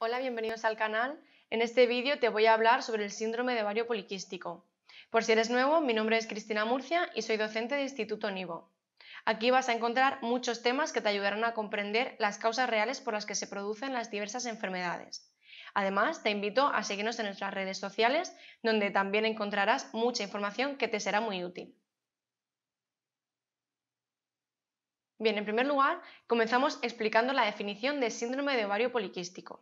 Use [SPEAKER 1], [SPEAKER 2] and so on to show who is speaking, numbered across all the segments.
[SPEAKER 1] Hola, bienvenidos al canal. En este vídeo te voy a hablar sobre el síndrome de ovario poliquístico. Por si eres nuevo, mi nombre es Cristina Murcia y soy docente de Instituto Nivo. Aquí vas a encontrar muchos temas que te ayudarán a comprender las causas reales por las que se producen las diversas enfermedades. Además, te invito a seguirnos en nuestras redes sociales, donde también encontrarás mucha información que te será muy útil. Bien, en primer lugar, comenzamos explicando la definición de síndrome de ovario poliquístico.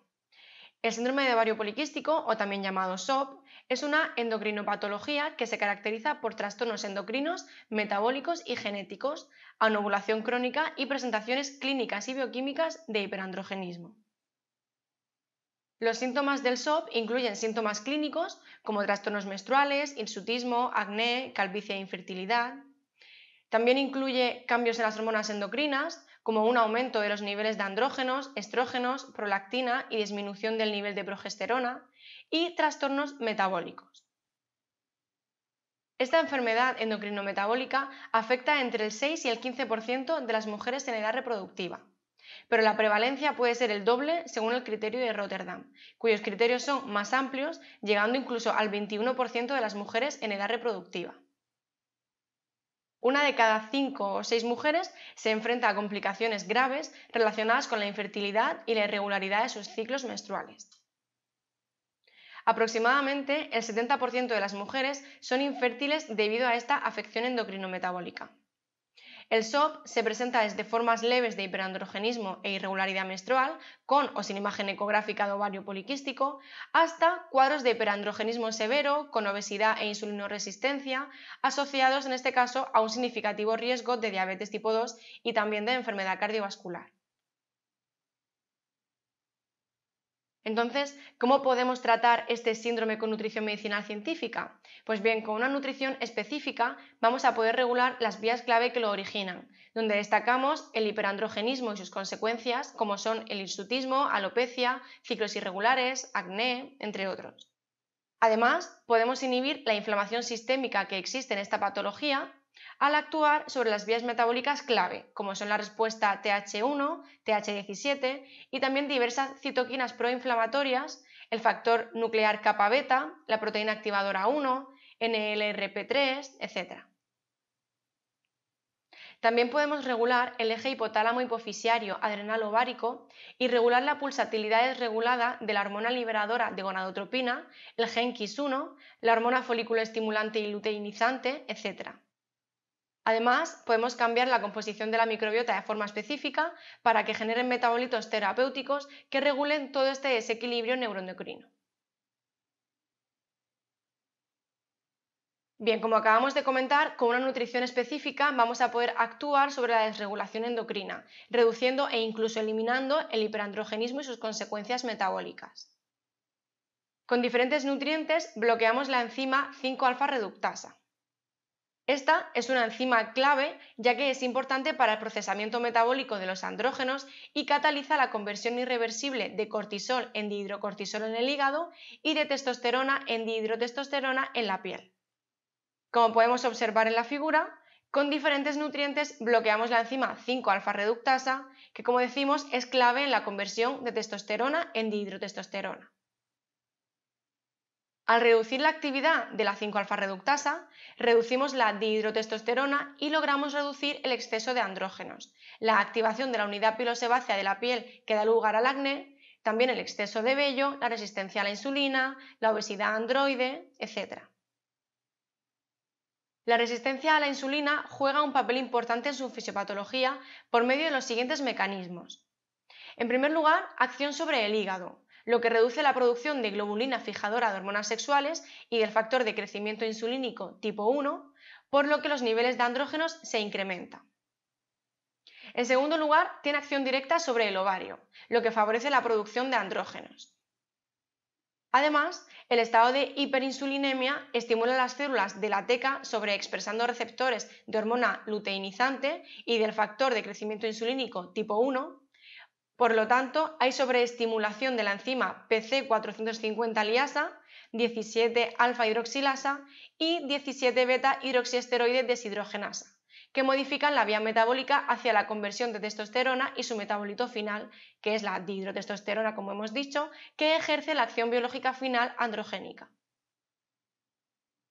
[SPEAKER 1] El síndrome de ovario poliquístico, o también llamado SOP, es una endocrinopatología que se caracteriza por trastornos endocrinos, metabólicos y genéticos, anovulación crónica y presentaciones clínicas y bioquímicas de hiperandrogenismo. Los síntomas del SOP incluyen síntomas clínicos como trastornos menstruales, insutismo, acné, calvicie e infertilidad, también incluye cambios en las hormonas endocrinas, como un aumento de los niveles de andrógenos, estrógenos, prolactina y disminución del nivel de progesterona, y trastornos metabólicos. Esta enfermedad endocrinometabólica afecta entre el 6 y el 15% de las mujeres en edad reproductiva, pero la prevalencia puede ser el doble según el criterio de Rotterdam, cuyos criterios son más amplios, llegando incluso al 21% de las mujeres en edad reproductiva. Una de cada cinco o seis mujeres se enfrenta a complicaciones graves relacionadas con la infertilidad y la irregularidad de sus ciclos menstruales. Aproximadamente el 70% de las mujeres son infértiles debido a esta afección endocrinometabólica. El SOP se presenta desde formas leves de hiperandrogenismo e irregularidad menstrual, con o sin imagen ecográfica de ovario poliquístico, hasta cuadros de hiperandrogenismo severo, con obesidad e insulinoresistencia, asociados en este caso a un significativo riesgo de diabetes tipo 2 y también de enfermedad cardiovascular. Entonces, ¿cómo podemos tratar este síndrome con nutrición medicinal científica? Pues bien, con una nutrición específica vamos a poder regular las vías clave que lo originan, donde destacamos el hiperandrogenismo y sus consecuencias, como son el insutismo, alopecia, ciclos irregulares, acné, entre otros. Además, podemos inhibir la inflamación sistémica que existe en esta patología al actuar sobre las vías metabólicas clave, como son la respuesta TH1, TH17 y también diversas citoquinas proinflamatorias, el factor nuclear kappa beta, la proteína activadora 1, NLRP3, etc. También podemos regular el eje hipotálamo hipofisiario adrenal ovárico y regular la pulsatilidad desregulada de la hormona liberadora de gonadotropina, el gen 1 la hormona folículo estimulante y luteinizante, etc. Además, podemos cambiar la composición de la microbiota de forma específica para que generen metabolitos terapéuticos que regulen todo este desequilibrio neuroendocrino. Bien, como acabamos de comentar, con una nutrición específica vamos a poder actuar sobre la desregulación endocrina, reduciendo e incluso eliminando el hiperandrogenismo y sus consecuencias metabólicas. Con diferentes nutrientes bloqueamos la enzima 5-alfa reductasa. Esta es una enzima clave ya que es importante para el procesamiento metabólico de los andrógenos y cataliza la conversión irreversible de cortisol en dihidrocortisol en el hígado y de testosterona en dihidrotestosterona en la piel. Como podemos observar en la figura, con diferentes nutrientes bloqueamos la enzima 5-alfa-reductasa, que como decimos es clave en la conversión de testosterona en dihidrotestosterona. Al reducir la actividad de la 5-alfa-reductasa, reducimos la dihidrotestosterona y logramos reducir el exceso de andrógenos, la activación de la unidad pilosebácea de la piel que da lugar al acné, también el exceso de vello, la resistencia a la insulina, la obesidad androide, etc. La resistencia a la insulina juega un papel importante en su fisiopatología por medio de los siguientes mecanismos. En primer lugar, acción sobre el hígado, lo que reduce la producción de globulina fijadora de hormonas sexuales y del factor de crecimiento insulínico tipo 1, por lo que los niveles de andrógenos se incrementan. En segundo lugar, tiene acción directa sobre el ovario, lo que favorece la producción de andrógenos. Además, el estado de hiperinsulinemia estimula las células de la teca sobreexpresando receptores de hormona luteinizante y del factor de crecimiento insulínico tipo 1, por lo tanto, hay sobreestimulación de la enzima PC450-liasa, 17-alfa-hidroxilasa y 17-beta-hidroxiesteroide deshidrogenasa, que modifican la vía metabólica hacia la conversión de testosterona y su metabolito final, que es la dihidrotestosterona, como hemos dicho, que ejerce la acción biológica final androgénica.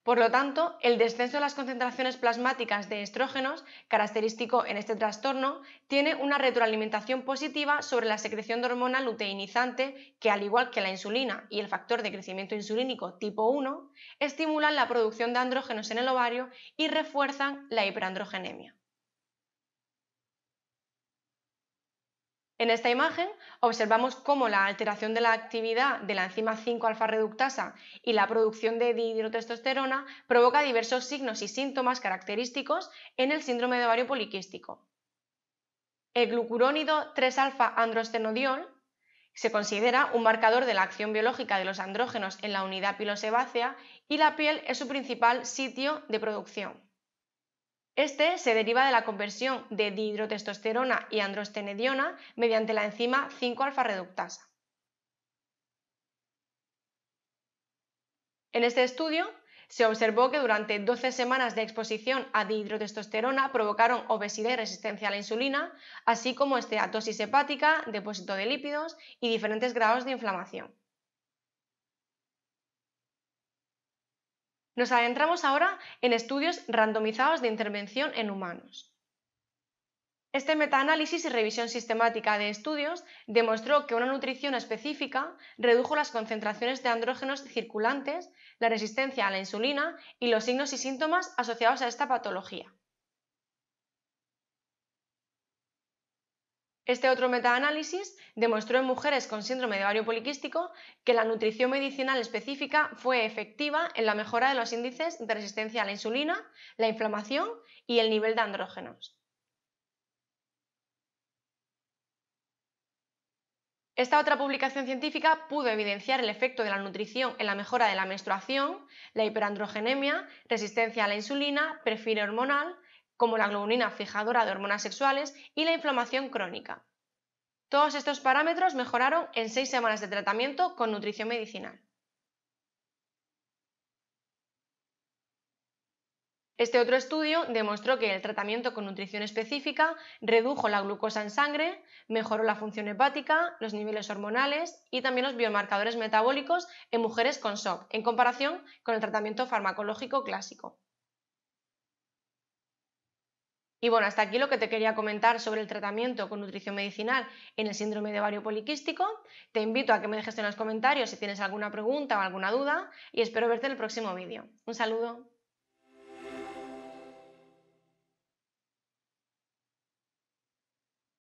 [SPEAKER 1] Por lo tanto, el descenso de las concentraciones plasmáticas de estrógenos, característico en este trastorno, tiene una retroalimentación positiva sobre la secreción de hormona luteinizante que, al igual que la insulina y el factor de crecimiento insulínico tipo 1, estimulan la producción de andrógenos en el ovario y refuerzan la hiperandrogenemia. En esta imagen observamos cómo la alteración de la actividad de la enzima 5-alfa-reductasa y la producción de dihidrotestosterona provoca diversos signos y síntomas característicos en el síndrome de ovario poliquístico. El glucurónido 3-alfa-androstenodiol se considera un marcador de la acción biológica de los andrógenos en la unidad pilosebácea y la piel es su principal sitio de producción. Este se deriva de la conversión de dihidrotestosterona y androstenediona mediante la enzima 5-alfa-reductasa. En este estudio se observó que durante 12 semanas de exposición a dihidrotestosterona provocaron obesidad y resistencia a la insulina, así como esteatosis hepática, depósito de lípidos y diferentes grados de inflamación. Nos adentramos ahora en estudios randomizados de intervención en humanos. Este metaanálisis y revisión sistemática de estudios demostró que una nutrición específica redujo las concentraciones de andrógenos circulantes, la resistencia a la insulina y los signos y síntomas asociados a esta patología. Este otro metaanálisis demostró en mujeres con síndrome de ovario poliquístico que la nutrición medicinal específica fue efectiva en la mejora de los índices de resistencia a la insulina, la inflamación y el nivel de andrógenos. Esta otra publicación científica pudo evidenciar el efecto de la nutrición en la mejora de la menstruación, la hiperandrogenemia, resistencia a la insulina, perfil hormonal, como la globulina fijadora de hormonas sexuales y la inflamación crónica. Todos estos parámetros mejoraron en seis semanas de tratamiento con nutrición medicinal. Este otro estudio demostró que el tratamiento con nutrición específica redujo la glucosa en sangre, mejoró la función hepática, los niveles hormonales y también los biomarcadores metabólicos en mujeres con SOC, en comparación con el tratamiento farmacológico clásico. Y bueno, hasta aquí lo que te quería comentar sobre el tratamiento con nutrición medicinal en el síndrome de ovario poliquístico. Te invito a que me dejes en los comentarios si tienes alguna pregunta o alguna duda y espero verte en el próximo vídeo. Un saludo.